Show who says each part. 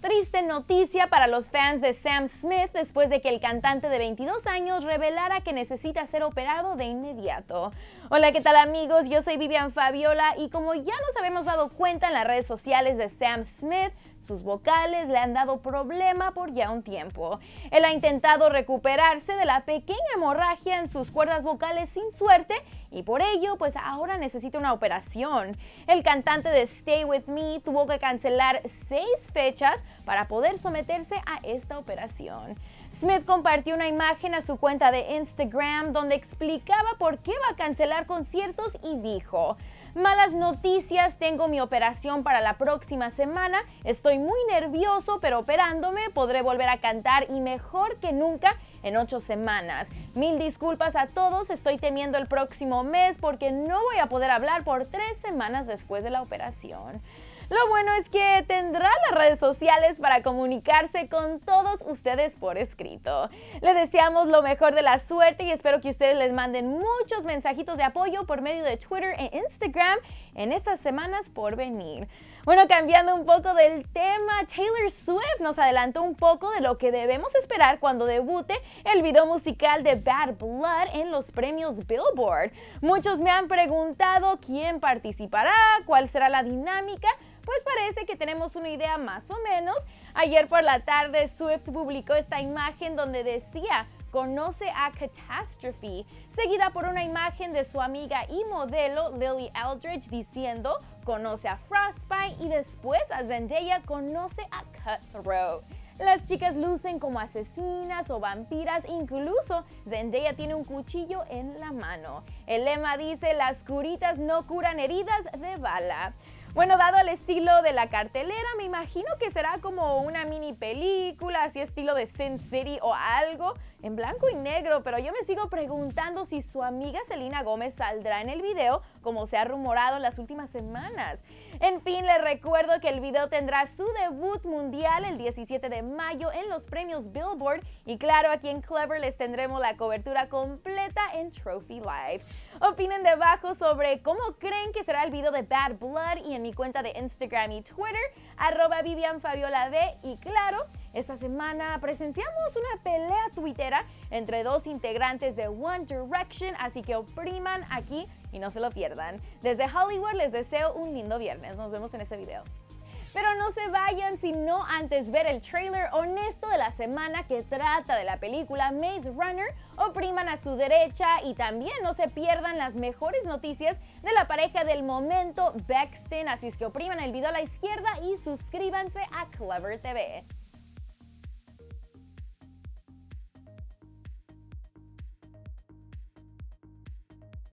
Speaker 1: Triste noticia para los fans de Sam Smith después de que el cantante de 22 años revelara que necesita ser operado de inmediato. Hola, ¿qué tal amigos? Yo soy Vivian Fabiola y como ya nos habíamos dado cuenta en las redes sociales de Sam Smith, sus vocales le han dado problema por ya un tiempo. Él ha intentado recuperarse de la pequeña hemorragia en sus cuerdas vocales sin suerte y por ello pues ahora necesita una operación. El cantante de Stay With Me tuvo que cancelar seis fechas para poder someterse a esta operación. Smith compartió una imagen a su cuenta de Instagram donde explicaba por qué va a cancelar conciertos y dijo, Malas noticias, tengo mi operación para la próxima semana, estoy muy nervioso, pero operándome podré volver a cantar y mejor que nunca en ocho semanas. Mil disculpas a todos, estoy temiendo el próximo mes porque no voy a poder hablar por tres semanas después de la operación. Lo bueno es que te tendrá las redes sociales para comunicarse con todos ustedes por escrito. Le deseamos lo mejor de la suerte y espero que ustedes les manden muchos mensajitos de apoyo por medio de Twitter e Instagram en estas semanas por venir. Bueno, cambiando un poco del tema, Taylor Swift nos adelantó un poco de lo que debemos esperar cuando debute el video musical de Bad Blood en los premios Billboard. Muchos me han preguntado quién participará, cuál será la dinámica, pues parece tenemos una idea más o menos. Ayer por la tarde Swift publicó esta imagen donde decía conoce a Catastrophe, seguida por una imagen de su amiga y modelo Lily Eldridge diciendo conoce a Frostbite y después a Zendaya conoce a Cutthroat. Las chicas lucen como asesinas o vampiras, incluso Zendaya tiene un cuchillo en la mano. El lema dice, las curitas no curan heridas de bala. Bueno, dado el estilo de la cartelera, me imagino que será como una mini película, así estilo de Sin City o algo, en blanco y negro, pero yo me sigo preguntando si su amiga Selena Gómez saldrá en el video, como se ha rumorado en las últimas semanas. En fin, les recuerdo que el video tendrá su debut mundial el 17 de mayo en los premios Billboard y claro, aquí en Clever les tendremos la cobertura completa en Trophy Live. Opinen debajo sobre cómo creen que será el video de Bad Blood y en mi cuenta de Instagram y Twitter, arroba Vivian Fabiola Y claro, esta semana presenciamos una pelea tuitera entre dos integrantes de One Direction, así que opriman aquí y no se lo pierdan. Desde Hollywood les deseo un lindo viernes. Nos vemos en ese video. Pero no se vayan sino antes ver el trailer honesto de la semana que trata de la película Maze Runner, opriman a su derecha y también no se pierdan las mejores noticias de la pareja del momento Bexton, así es que opriman el video a la izquierda y suscríbanse a Clever TV.